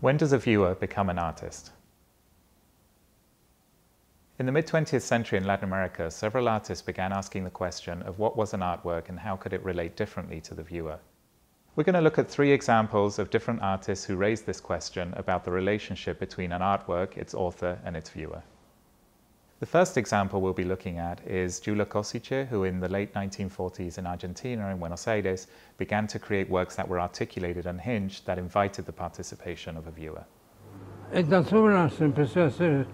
When does a viewer become an artist? In the mid-20th century in Latin America, several artists began asking the question of what was an artwork and how could it relate differently to the viewer. We're going to look at three examples of different artists who raised this question about the relationship between an artwork, its author, and its viewer. The first example we'll be looking at is Jula Cosice, who in the late 1940s in Argentina in Buenos Aires began to create works that were articulated and hinged that invited the participation of a viewer. Estas obras empecé a hacer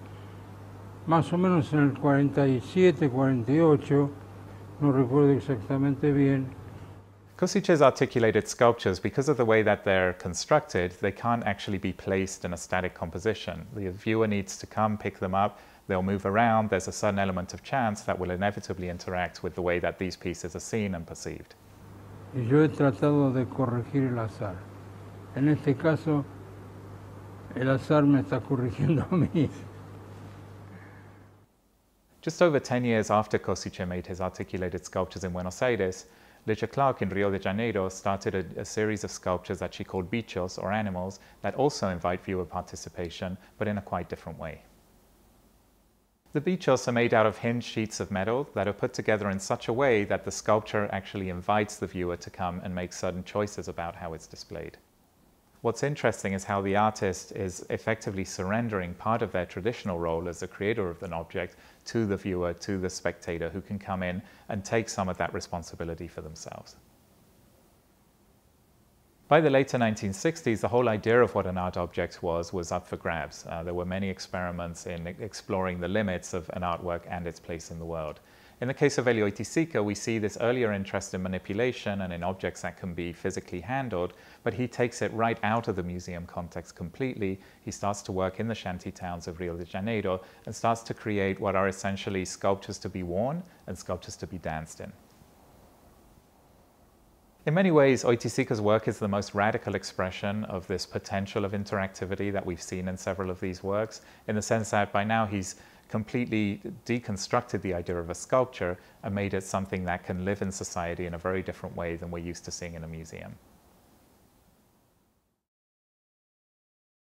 más o menos en el 47, 48, no recuerdo exactamente bien. Kosice's articulated sculptures, because of the way that they're constructed, they can't actually be placed in a static composition. The viewer needs to come pick them up, They'll move around. There's a certain element of chance that will inevitably interact with the way that these pieces are seen and perceived. Yo he tratado de corregir el azar. En este caso, el azar me está corrigiendo a mí. Just over 10 years after Cosiche made his articulated sculptures in Buenos Aires, Ligia Clark in Rio de Janeiro started a, a, series of sculptures that she called bichos, or animals, that also invite viewer participation, but in a quite different way. The beachos are made out of hinged sheets of metal that are put together in such a way that the sculpture actually invites the viewer to come and make certain choices about how it's displayed. What's interesting is how the artist is effectively surrendering part of their traditional role as a creator of an object to the viewer, to the spectator, who can come in and take some of that responsibility for themselves. By the later 1960s, the whole idea of what an art object was was up for grabs. Uh, there were many experiments in exploring the limits of an artwork and its place in the world. In the case of Elioitisika, we see this earlier interest in manipulation and in objects that can be physically handled, but he takes it right out of the museum context completely. He starts to work in the shanty towns of Rio de Janeiro and starts to create what are essentially sculptures to be worn and sculptures to be danced in. In many ways, Oiticica's work is the most radical expression of this potential of interactivity that we've seen in several of these works, in the sense that by now he's completely deconstructed the idea of a sculpture and made it something that can live in society in a very different way than we're used to seeing in a museum.